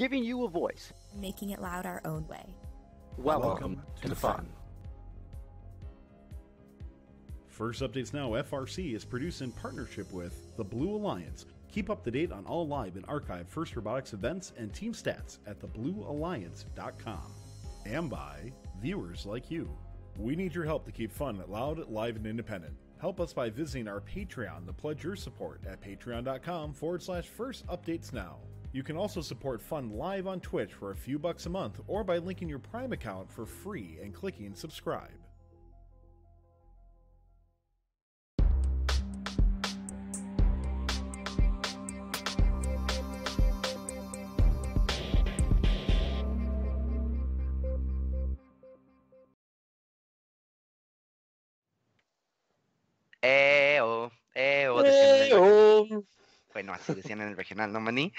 giving you a voice, making it loud our own way. Welcome, Welcome to, to the fun. fun. First Updates Now FRC is produced in partnership with the Blue Alliance. Keep up to date on all live and archived First Robotics events and team stats at thebluealliance.com. And by viewers like you. We need your help to keep fun loud, live, and independent. Help us by visiting our Patreon to pledge your support at patreon.com forward slash first updates now. You can also support Fun live on Twitch for a few bucks a month or by linking your Prime account for free and clicking subscribe. bueno, así decían en el regional, ¿no, maní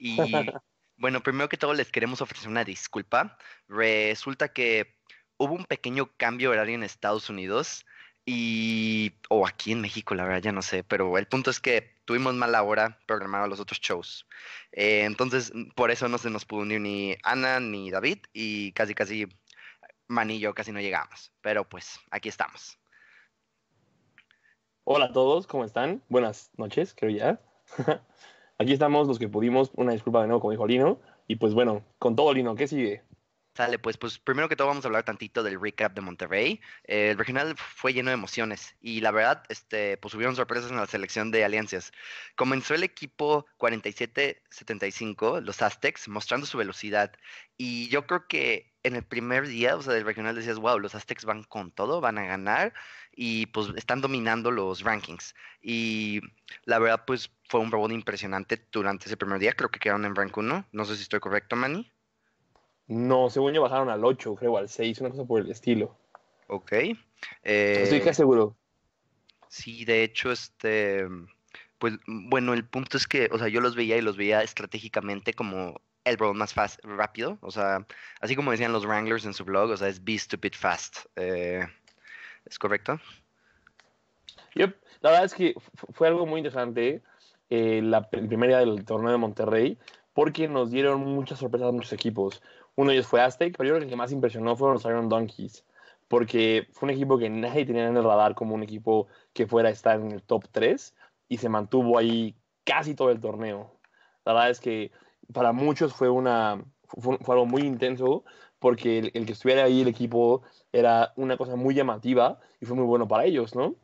Y bueno, primero que todo les queremos ofrecer una disculpa. Resulta que hubo un pequeño cambio horario en Estados Unidos y, o aquí en México, la verdad ya no sé, pero el punto es que tuvimos mala hora programada los otros shows. Eh, entonces, por eso no se nos pudo unir ni Ana ni David y casi, casi Maní y yo casi no llegamos, pero pues aquí estamos. Hola a todos, ¿cómo están? Buenas noches, creo ya. Aquí estamos los que pudimos. Una disculpa de nuevo, como dijo Lino. Y pues bueno, con todo Lino, ¿qué sigue? Sale, pues, pues primero que todo vamos a hablar tantito del recap de Monterrey. Eh, el regional fue lleno de emociones y la verdad, este, pues hubieron sorpresas en la selección de alianzas. Comenzó el equipo 47-75, los Aztecs, mostrando su velocidad y yo creo que en el primer día, o sea, del regional decías, wow, los Aztecs van con todo, van a ganar y pues están dominando los rankings. Y la verdad, pues fue un robot impresionante durante ese primer día, creo que quedaron en rank 1, no sé si estoy correcto, Manny. No, según yo bajaron al 8, creo, al 6, una cosa por el estilo. Ok. Estoy eh, casi seguro. Sí, de hecho, este. Pues bueno, el punto es que, o sea, yo los veía y los veía estratégicamente como el bro más rápido. O sea, así como decían los Wranglers en su blog, o sea, es be stupid fast. Eh, ¿Es correcto? La verdad es que fue algo muy interesante eh, la, primera del torneo de Monterrey, porque nos dieron muchas sorpresas a muchos equipos. Uno de ellos fue Aztec, pero yo creo que el que más impresionó fueron los Iron Donkeys, porque fue un equipo que nadie tenía en el radar como un equipo que fuera a estar en el top 3 y se mantuvo ahí casi todo el torneo. La verdad es que para muchos fue, una, fue, algo muy intenso, porque el, que estuviera ahí el equipo era una cosa muy llamativa y fue muy bueno para ellos, ¿no?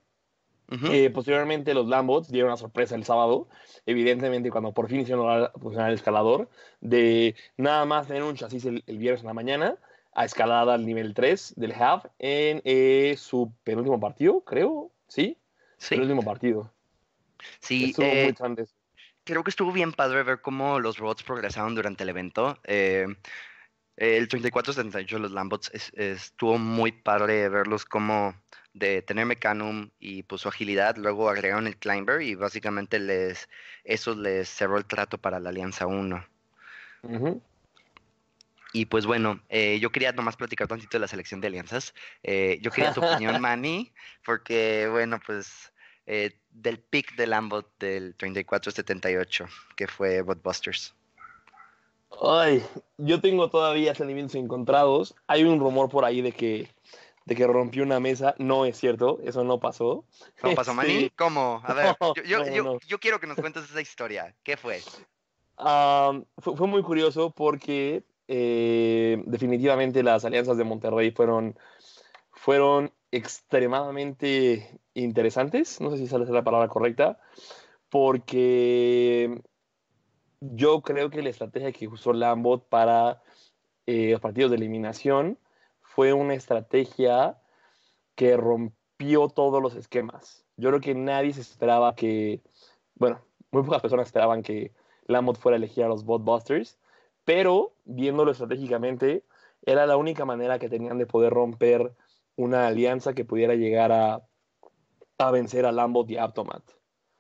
Eh, posteriormente los Lambots dieron una sorpresa el sábado, evidentemente cuando por fin hicieron funcionar el escalador, de nada más tener un chasis el, viernes en la mañana, a escalada al nivel 3 del half en eh, su penúltimo partido, creo, ¿sí? Sí. Penúltimo partido. Sí. Eh, creo que estuvo bien padre ver cómo los robots progresaron durante el evento. el 34-78 de los Lambots estuvo muy padre verlos como de tener Mecanum y pues su agilidad, luego agregaron el Climber y básicamente les, eso les cerró el trato para la Alianza 1. Y pues bueno, eh, yo quería nomás platicar tantito de la selección de alianzas. Eh, yo quería tu opinión, Manny, porque bueno, pues eh, del pick del ambos del 34-78, que fue Botbusters. Ay, yo tengo todavía sentimientos encontrados. Hay un rumor por ahí de que de que rompió una mesa, no es cierto, eso no pasó. ¿No pasó, Manny? Este, ¿Cómo? A ver, yo, quiero que nos cuentes esa historia. ¿Qué fue? fue, muy curioso porque eh, definitivamente las alianzas de Monterrey fueron, fueron extremadamente interesantes, no sé si sales la palabra correcta, porque yo creo que la estrategia que usó Lambot para eh, los partidos de eliminación fue una estrategia que rompió todos los esquemas. Yo creo que nadie se esperaba que, bueno, muy pocas personas esperaban que Lamont fuera a elegir a los Botbusters, pero viéndolo estratégicamente, era la única manera que tenían de poder romper una alianza que pudiera llegar a, vencer a Lambot y a Aptomat.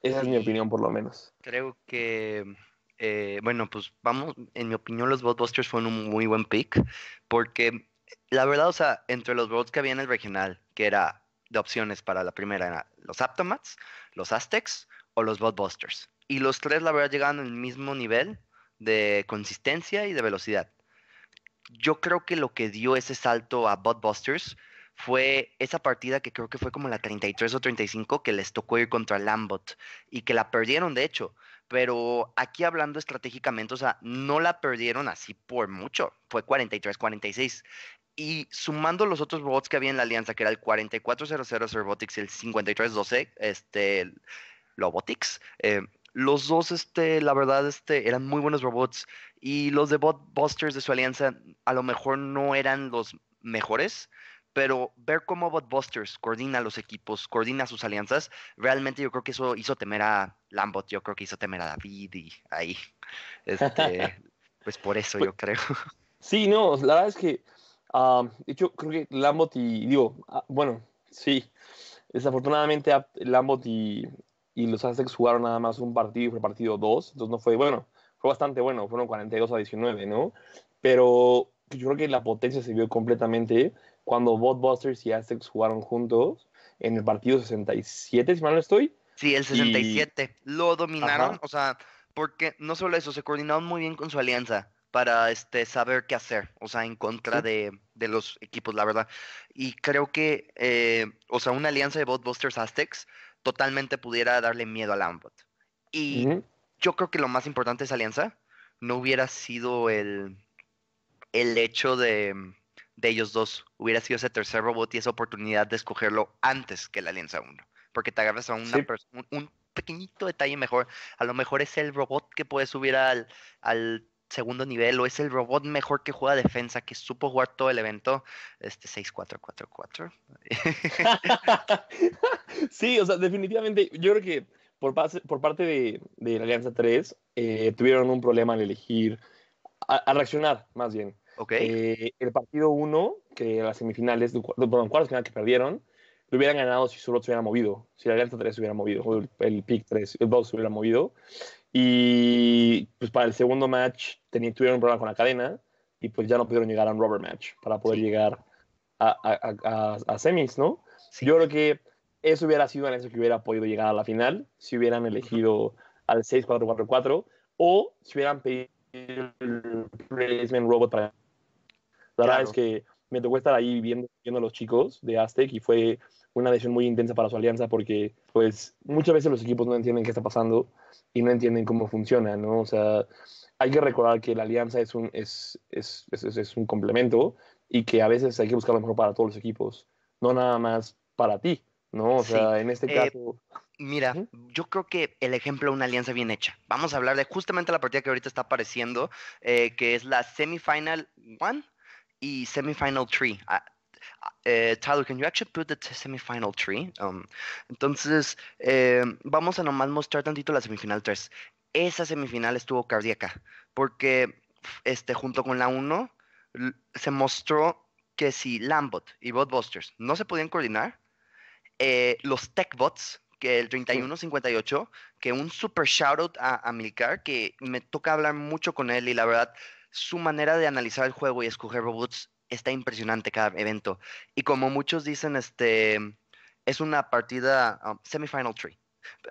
Esa es mi opinión, por lo menos. Creo que, eh, bueno, pues vamos, en mi opinión, los Botbusters fueron un muy buen pick, porque la verdad, o sea, entre los bots que había en el regional, que era de opciones para la primera, eran los Aptomats, los Aztecs o los Botbusters. Y los tres, la verdad, llegaban al mismo nivel de consistencia y de velocidad. Yo creo que lo que dio ese salto a Botbusters fue esa partida que creo que fue como la 33 o 35 que les tocó ir contra Lambot y que la perdieron, de hecho pero aquí hablando estratégicamente, o sea, no la perdieron así por mucho, fue 43-46. Y sumando los otros robots que había en la alianza, que era el 4400 Robotics y el 5312 este, Lobotics, eh, los dos, este, la verdad, este, eran muy buenos robots. Y los de Bot Botbusters de su alianza a lo mejor no eran los mejores, pero ver cómo Botbusters coordina los equipos, coordina sus alianzas, realmente yo creo que eso hizo temer a Lambot, yo creo que hizo temer a David y ahí. Este, pues por eso pues yo creo. Sí, no, la verdad es que de hecho, creo que Lambot y, digo, ah, bueno, sí, desafortunadamente Lambot y, los Aztecs jugaron nada más un partido y fue partido dos, entonces no fue bueno, fue bastante bueno, fueron 42 a 19, ¿no? Pero yo creo que la potencia se vio completamente cuando Botbusters y Aztecs jugaron juntos en el partido 67, si mal no estoy. Sí, el 67, lo dominaron, o sea, porque no solo eso, se coordinaron muy bien con su alianza para este, saber qué hacer, o sea, en contra de, los equipos, la verdad. Y creo que, eh, o sea, una alianza de Botbusters Aztecs totalmente pudiera darle miedo a Lambot. Y yo creo que lo más importante de esa alianza no hubiera sido el, el hecho de, ellos dos, hubiera sido ese tercer robot y esa oportunidad de escogerlo antes que la alianza 1, porque te agarras a una un, pequeñito detalle mejor. A lo mejor es el robot que puede subir al segundo nivel o es el robot mejor que juega defensa, que supo jugar todo el evento, este 6-4-4-4. sí, o sea, definitivamente, yo creo que por, por parte de, la Alianza 3 eh, tuvieron un problema al elegir, a, reaccionar más bien. Okay. Eh, el partido 1, que las semifinales, perdón, cuartos final que perdieron, lo hubieran ganado si solo se hubiera movido, si la Alianza 3 se hubiera movido, o el, pick 3, el box se hubiera movido. Y pues para el segundo match tenían, tuvieron un problema con la cadena y pues ya no pudieron llegar a un rubber match para poder llegar a, semis, ¿no? Yo creo que eso hubiera sido en eso que hubiera podido llegar a la final si hubieran elegido al 6-4-4-4 o si hubieran pedido el replacement robot para... La verdad es que me tocó estar ahí viendo, viendo a los chicos de Aztec y fue una decisión muy intensa para su alianza porque pues muchas veces los equipos no entienden qué está pasando y no entienden cómo funciona, ¿no? O sea, hay que recordar que la alianza es un, es, es, es, es un complemento y que a veces hay que buscar lo mejor para todos los equipos, no nada más para ti, ¿no? O sea, en este eh, caso... Mira, yo creo que el ejemplo de una alianza bien hecha. Vamos a hablar de justamente la partida que ahorita está apareciendo, eh, que es la semifinal one y semifinal 3. Tyler, can you actually put the semifinal 3? Um, entonces, eh, vamos a nomás mostrar tantito la semifinal 3. Esa semifinal estuvo cardíaca, porque este, junto con la 1 se mostró que si Lambot y Botbusters no se podían coordinar, eh, los TechBots, que el 3158, que un super shout a, a Milcar, que me toca hablar mucho con él y la verdad, su manera de analizar el juego y escoger robots está impresionante cada evento. Y como muchos dicen, este, es una partida um, semifinal tree.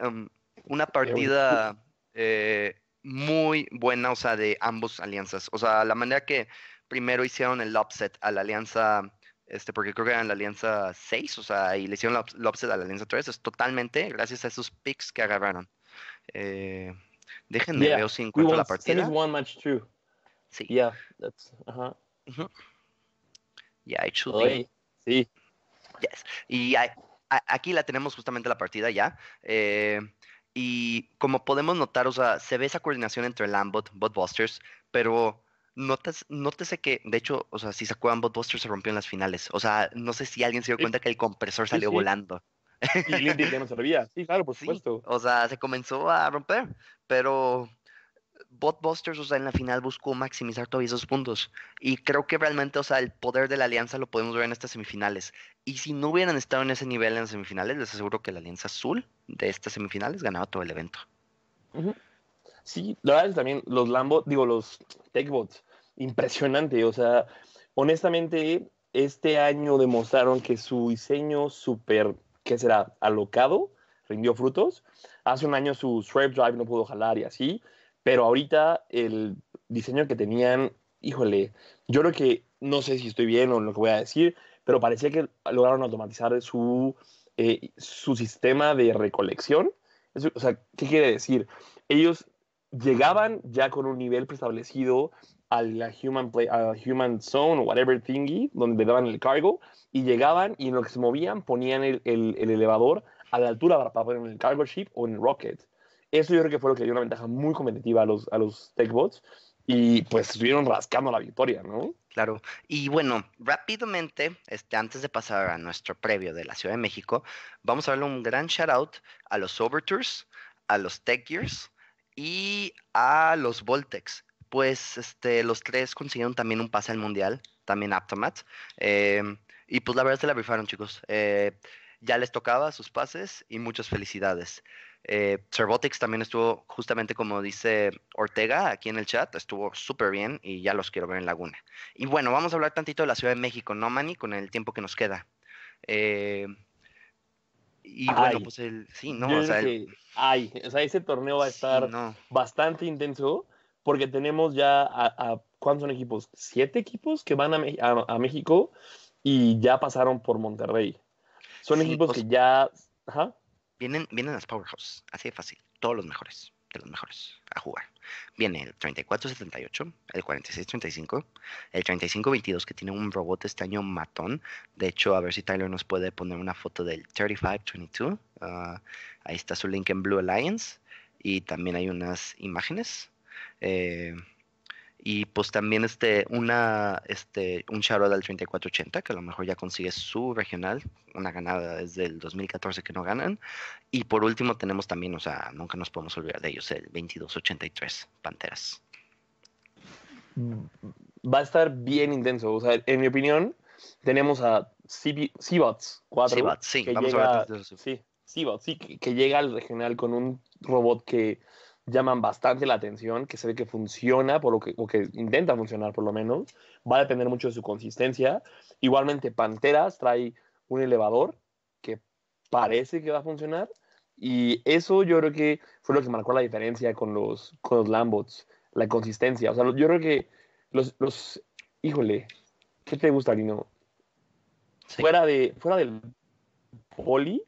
Um, una partida eh, muy buena, o sea, de ambos alianzas. O sea, la manera que primero hicieron el upset a la alianza, este, porque creo que era la alianza 6, o sea, y le hicieron el upset a la alianza 3, es totalmente gracias a esos picks que agarraron. Eh, Dejen de ver si encuentro la partida. Sí. Y Sí. Y aquí la tenemos justamente la partida ya. Eh, y como podemos notar, o sea, se ve esa coordinación entre Lambot, Botbusters, pero notas, nótese que, de hecho, o sea, si se acuerdan, Botbusters se rompió en las finales. O sea, no sé si alguien se dio cuenta que el compresor salió volando. Y Lindy ya no servía. Sí, claro, por supuesto. o sea, se comenzó a romper, pero Botbusters, o sea, en la final buscó maximizar todavía esos puntos. Y creo que realmente, o sea, el poder de la alianza lo podemos ver en estas semifinales. Y si no hubieran estado en ese nivel en las semifinales, les aseguro que la alianza azul de estas semifinales ganaba todo el evento. Sí, la verdad es también los Lambo, digo, los Techbots, impresionante. O sea, honestamente, este año demostraron que su diseño súper, ¿qué será? Alocado, rindió frutos. Hace un año su Swerve Drive no pudo jalar y así. Pero ahorita el diseño que tenían, híjole, yo creo que no sé si estoy bien o lo que voy a decir, pero parecía que lograron automatizar su, eh, su sistema de recolección. o sea, ¿qué quiere decir? Ellos llegaban ya con un nivel preestablecido a la human, human zone o whatever thingy, donde daban el cargo, y llegaban y en lo que se movían ponían el, elevador a la altura para, poner en el cargo ship o en el rocket. Eso yo creo que fue lo que dio una ventaja muy competitiva a los, a los TechBots y pues estuvieron rascando la victoria, ¿no? Claro. Y bueno, rápidamente, este, antes de pasar a nuestro previo de la Ciudad de México, vamos a darle un gran shout out a los Overtures, a los Tech y a los Voltex. Pues este, los tres consiguieron también un pase al Mundial, también Aptomat. Eh, y pues la verdad se la rifaron, chicos. Eh, ya les tocaba sus pases y muchas felicidades. Eh, también estuvo, justamente como dice Ortega aquí en el chat, estuvo súper bien y ya los quiero ver en Laguna. Y bueno, vamos a hablar tantito de la Ciudad de México, ¿no, Manny? Con el tiempo que nos queda. Eh, y bueno, pues el. Sí, no, ay, o sea, ese torneo va a estar bastante intenso porque tenemos ya a, ¿Cuántos son equipos? ¿Siete equipos que van a México y ya pasaron por Monterrey? Son equipos que ya. Ajá. Vienen, vienen las powerhouse, así de fácil. Todos los mejores, de los mejores, a jugar. Viene el 34-78, el 46-35, el 35-22, que tiene un robot este año matón. De hecho, a ver si Tyler nos puede poner una foto del 3522. Ah, ahí está su link en Blue Alliance. Y también hay unas imágenes. Eh, y pues también este, una, este, un shoutout al 3480, que a lo mejor ya consigue su regional, una ganada desde el 2014 que no ganan. Y por último tenemos también, o sea, nunca nos podemos olvidar de ellos, el 2283, Panteras. Mm, va a estar bien intenso, o sea, en mi opinión, tenemos a Seabots 4. sí, vamos a ver. Sí, sí, que llega al regional con un robot que llaman bastante la atención, que se ve que funciona, por lo que, o que intenta funcionar por lo menos. Va a depender mucho de su consistencia. Igualmente, Panteras trae un elevador que parece que va a funcionar. Y eso yo creo que fue lo que marcó la diferencia con los, con Lambots, la consistencia. O sea, yo creo que los, los híjole, ¿qué te gusta, Lino? Fuera, de, fuera del poli,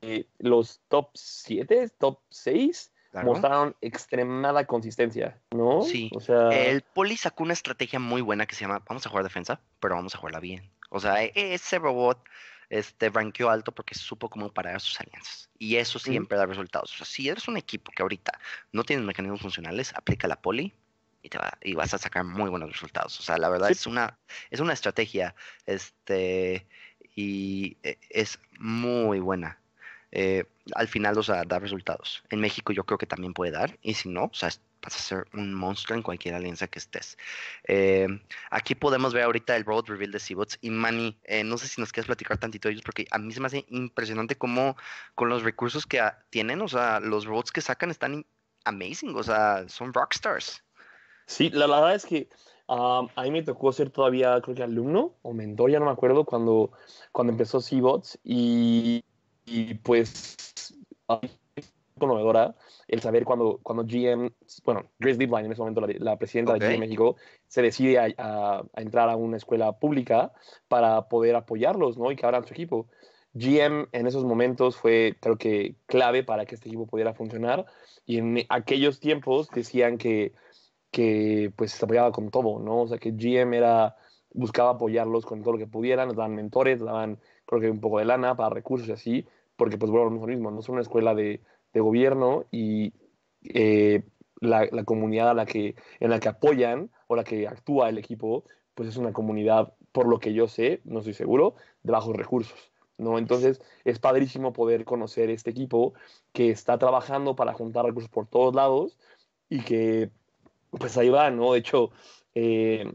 eh, los top 7, top 6, mostraron extremada consistencia, ¿no? Sí. sea... El Poli sacó una estrategia muy buena que se llama, vamos a jugar defensa, pero vamos a jugarla bien. O sea, e-, ese robot este, ranqueó alto porque supo cómo parar sus alianzas. Y eso siempre da resultados. O sea, si eres un equipo que ahorita no tienes mecanismos funcionales, aplica la Poli y, te va, y vas a sacar muy buenos resultados. O sea, la verdad es, una, es una estrategia este, y e, es muy buena. Eh, al final, o sea, da resultados. En México yo creo que también puede dar, y si no, o sea, vas a ser un monstruo en cualquier alianza que estés. Eh, aquí podemos ver ahorita el road reveal de Seabots y Manny, eh, no sé si nos quieres platicar tantito de ellos porque a mí se me hace impresionante cómo con los recursos que ah, tienen, o sea, los robots que sacan están amazing, o sea, son rockstars. Sí, la, verdad es que a mí me tocó ser todavía, creo que alumno o mentor, ya no me acuerdo, cuando, cuando empezó Seabots y y pues conmovedora el saber cuando, cuando GM, bueno, Grace Deepline en ese momento, la, la presidenta de GM México, se decide a, entrar a una escuela pública para poder apoyarlos, ¿no? Y que abran su equipo. GM en esos momentos fue, creo que, clave para que este equipo pudiera funcionar. Y en aquellos tiempos decían que, que pues, se apoyaba con todo, ¿no? O sea, que GM era, buscaba apoyarlos con todo lo que pudieran, Nos daban mentores, les daban, creo que, un poco de lana para recursos y así porque pues bueno, a lo mismo, no es una escuela de, de gobierno y eh, la, la, comunidad a la que, en la que apoyan o la que actúa el equipo, pues es una comunidad, por lo que yo sé, no estoy seguro, de bajos recursos. ¿no? Entonces es padrísimo poder conocer este equipo que está trabajando para juntar recursos por todos lados y que pues ahí va, ¿no? De hecho, eh,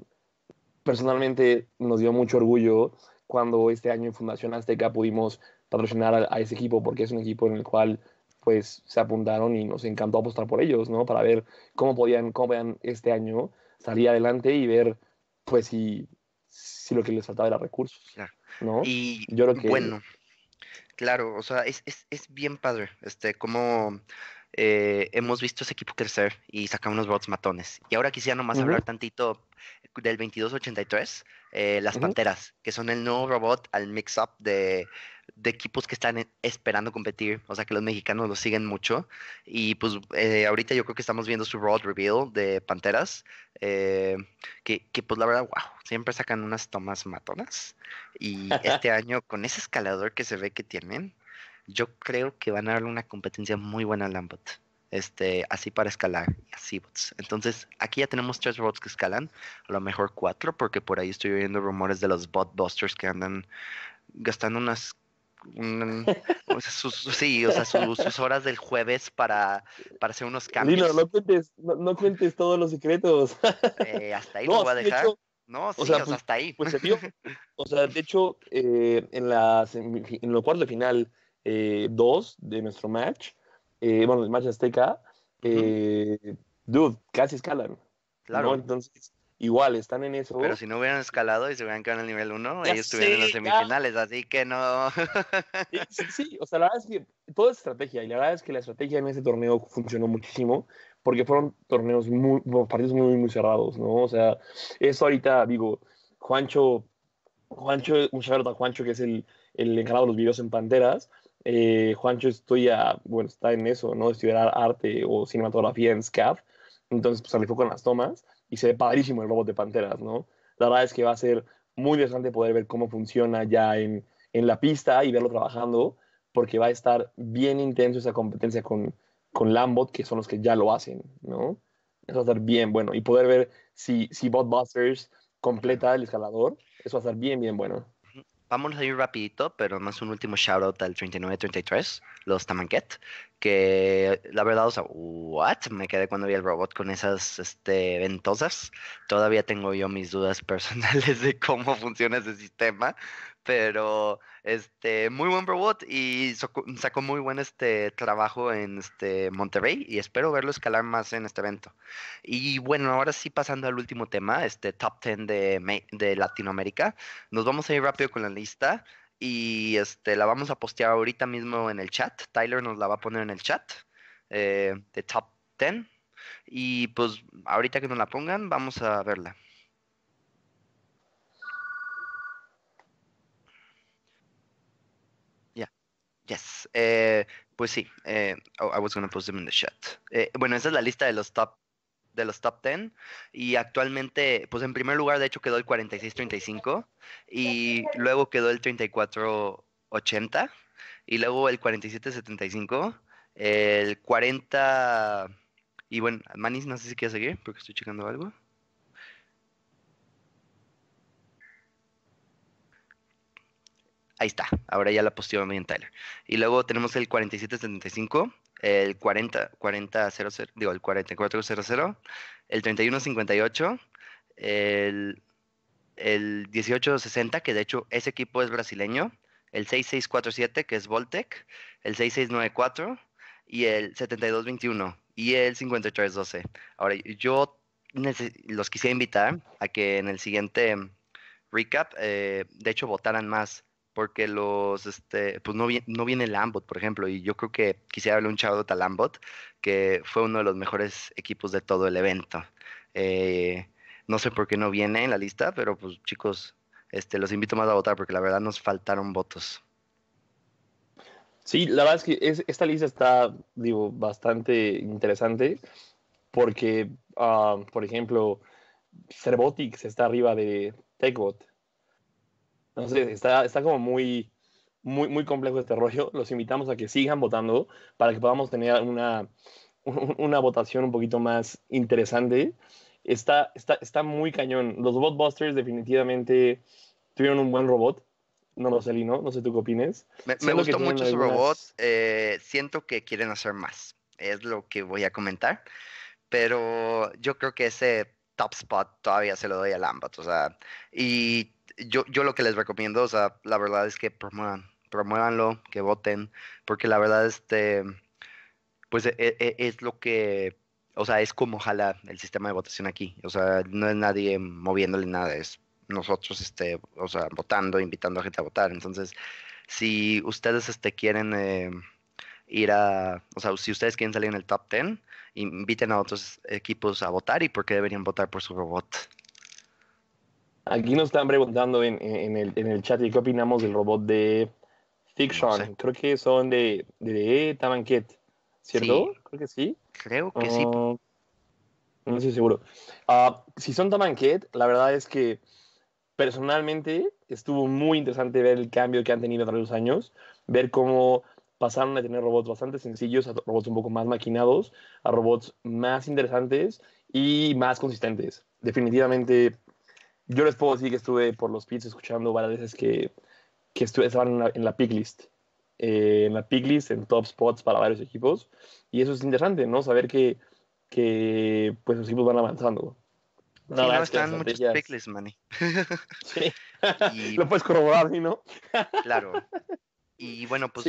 personalmente nos dio mucho orgullo cuando este año en Fundación Azteca pudimos patrocinar a, ese equipo porque es un equipo en el cual pues se apuntaron y nos encantó apostar por ellos, ¿no? Para ver cómo podían, cómo vean este año salir adelante y ver pues si, si lo que les faltaba era recursos. Claro. ¿No? Y yo creo que bueno, claro, o sea, es, es, es bien padre, este, como eh, hemos visto ese equipo crecer y sacar unos bots matones. Y ahora quisiera nomás hablar tantito del 2283, eh, las Panteras, que son el nuevo robot al mix-up de, equipos que están esperando competir, o sea que los mexicanos lo siguen mucho. Y pues eh, ahorita yo creo que estamos viendo su robot reveal de Panteras, que, que, pues la verdad, wow, siempre sacan unas tomas matonas. Y este año con ese escalador que se ve que tienen, yo creo que van a darle una competencia muy buena a Lambot. Este, así para escalar así bots. Entonces, aquí ya tenemos tres bots que escalan, a lo mejor cuatro, porque por ahí estoy oyendo rumores de los botbusters que andan gastando unas sus, sí, o sea, sus, horas del jueves para, hacer unos cambios. Lino, no cuentes, todos los secretos. Eh, hasta ahí lo voy a dejar. no, o sea, pues, hasta ahí. Pues, o sea, de hecho, eh, en, la, en lo cuarto final eh, dos de nuestro match, eh, bueno, el match Azteca, eh, dude, casi escalan. Claro. Entonces, igual están en eso. Pero si no hubieran escalado y se hubieran quedado en el nivel uno ellos estuvieran en las semifinales, así que no. Sí, o sea, la verdad es que todo es estrategia y la verdad es que la estrategia en ese torneo funcionó muchísimo porque fueron torneos muy, partidos muy, muy cerrados, ¿no? O sea, eso ahorita, digo, Juancho, Juancho, un saludo Juancho que es el, el encargado de los videos en Panteras. Eh, Juancho estudia, bueno, está en eso, ¿no? Estudiar arte o cinematografía en SCAF. Entonces, pues con las tomas y se ve padrísimo el robot de Panteras, ¿no? La verdad es que va a ser muy interesante poder ver cómo funciona ya en, la pista y verlo trabajando, porque va a estar bien intenso esa competencia con, con Lambot, que son los que ya lo hacen, ¿no? Eso va a ser bien bueno. Y poder ver si, si Botbusters completa el escalador, eso va a ser bien, bien bueno. Vámonos a ir rapidito, pero más un último shoutout al 3933, los Tamanquet, que la verdad, o sea, what? Me quedé cuando vi el robot con esas este, ventosas. Todavía tengo yo mis dudas personales de cómo funciona ese sistema, pero este muy buen robot y sacó muy buen este trabajo en este Monterrey y espero verlo escalar más en este evento. Y bueno, ahora sí pasando al último tema, este top 10 de, Latinoamérica, nos vamos a ir rápido con la lista y este la vamos a postear ahorita mismo en el chat. Tyler nos la va a poner en el chat eh, de top 10 y pues ahorita que nos la pongan vamos a verla. Yes. Eh, pues sí, eh, oh, I was going to post them in the chat. Eh, bueno, esa es la lista de los top de los top 10 y actualmente, pues en primer lugar de hecho quedó el 46-35 y luego quedó el 34-80 y luego el 47-75, el 40 y bueno, Manis no sé si quiere seguir porque estoy checando algo. Ahí está, ahora ya la positiva Million Tyler. Y luego tenemos el 4775, el 40, 40 digo, el 4400, el 3158, el, el 1860, que de hecho ese equipo es brasileño, el 6647, que es Voltec, el 6694 y el 7221 y el 5312. Ahora, yo los quisiera invitar a que en el siguiente recap, eh, de hecho, votaran más porque los, este, pues no, no viene Lambot, por ejemplo, y yo creo que quisiera darle un chavo a Lambot, que fue uno de los mejores equipos de todo el evento. Eh, no sé por qué no viene en la lista, pero pues chicos, este, los invito más a votar porque la verdad nos faltaron votos. Sí, la verdad es que esta lista está, digo, bastante interesante porque, ah, por ejemplo, Cervotics está arriba de Techbot, no sé, está, está como muy, muy, muy complejo este rollo. Los invitamos a que sigan votando para que podamos tener una, una votación un poquito más interesante. Está, está, está muy cañón. Los Botbusters definitivamente tuvieron un buen robot. No lo sé, Lino, no sé tú qué opinas. Me, gustó mucho su robot. Eh, siento que quieren hacer más. Es lo que voy a comentar. Pero yo creo que ese top spot todavía se lo doy a Lambat. O sea, y yo, yo lo que les recomiendo, o sea, la verdad es que promuevan, promuevanlo, que voten, porque la verdad, este, pues e, e, es, lo que, o sea, es como jala el sistema de votación aquí, o sea, no es nadie moviéndole nada, es nosotros, este, o sea, votando, invitando a gente a votar, entonces, si ustedes, este, quieren... Eh, ir a, o sea, si ustedes quieren salir en el top 10, inviten a otros equipos a votar y porque deberían votar por su robot. Aquí nos están preguntando en, el, en el, chat qué opinamos del robot de Fiction. Creo que son de, de, ¿cierto? Creo que sí. Creo que sí. Ah, no estoy seguro. Ah, si son Tamanquet, la verdad es que personalmente estuvo muy interesante ver el cambio que han tenido a los años, ver cómo pasaron de tener robots bastante sencillos a robots un poco más maquinados, a robots más interesantes y más consistentes. Definitivamente yo les puedo decir que estuve por los pits escuchando varias veces que, que estuve, estaban en la, pick list. Eh, en la pick list, en top spots para varios equipos. Y eso es interesante, ¿no? Saber que, que pues, los equipos van avanzando. No, sí, no están muchos pick Sí. Lo puedes corroborar, ¿no? claro. Y bueno, pues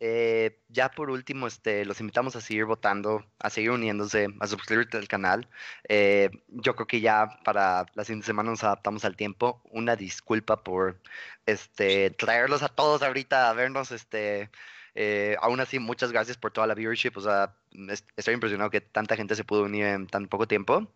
eh, ya por último, este, los invitamos a seguir votando, a seguir uniéndose, a suscribirte al canal. Eh, yo creo que ya para la siguiente semana nos adaptamos al tiempo. Una disculpa por este, traerlos a todos ahorita a vernos. Este, eh, aún así, muchas gracias por toda la viewership. O sea, estoy impresionado que tanta gente se pudo unir en tan poco tiempo.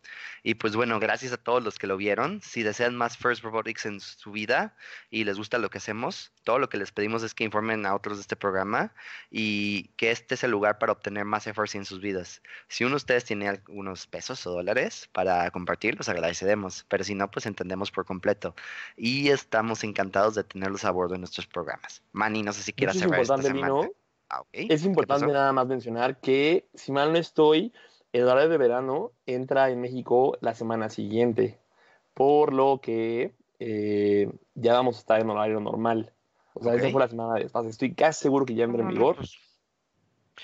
Y pues bueno, gracias a todos los que lo vieron. Si desean más First Robotics en su vida y les gusta lo que hacemos, todo lo que les pedimos es que informen a otros de este programa y que este es el lugar para obtener más esfuerzo en sus vidas. Si uno de ustedes tiene algunos pesos o dólares para compartir, los agradeceremos. Pero si no, pues entendemos por completo. Y estamos encantados de tenerlos a bordo en nuestros programas. Manny, no sé si quieras cerrar esta semana. Ah, es importante nada más mencionar que, si mal no estoy, el horario de verano entra en México la semana siguiente, por lo que eh, ya vamos a estar en horario normal. O sea, esa fue la semana después. Estoy casi seguro que ya entra en ah, vigor. Pues,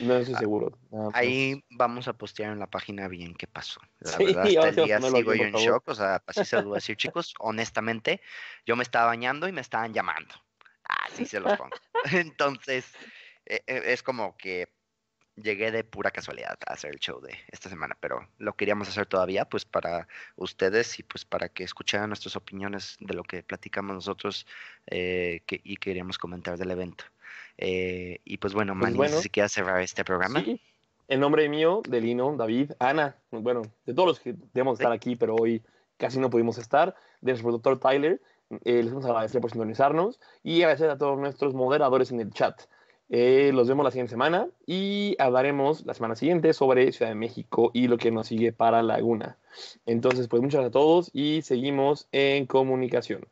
no estoy ah, seguro. ahí vamos a postear en la página bien qué pasó. La verdad, hasta el día sigo yo en shock. O sea, así se lo voy a decir, chicos. Honestamente, yo me estaba bañando y me estaban llamando. Así se los pongo. Entonces, e, e, es como que llegué de pura casualidad a hacer el show de esta semana, pero lo queríamos hacer todavía, pues para ustedes y pues para que escucharan nuestras opiniones de lo que platicamos nosotros eh, y queríamos comentar del evento. Eh, y pues bueno, pues, Manny, si quieres cerrar este programa. En nombre mío, de Lino, David, Ana, bueno, de todos los que debemos estar aquí, pero hoy casi no pudimos estar, de nuestro productor Tyler, eh, les vamos a agradecer por sintonizarnos y agradecer a todos nuestros moderadores en el chat. Eh, los vemos la siguiente semana y hablaremos la semana siguiente sobre Ciudad de México y lo que nos sigue para Laguna. Entonces, pues muchas gracias a todos y seguimos en comunicación.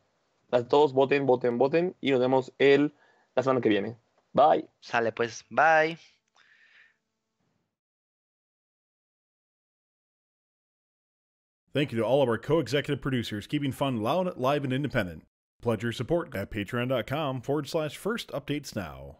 A todos voten, voten, voten y nos vemos el, la semana que viene. Bye. Sale pues, bye. Thank you to all of our co-executive producers keeping fun loud, live, and independent. Pledge your support at patreon.com forward slash first updates now.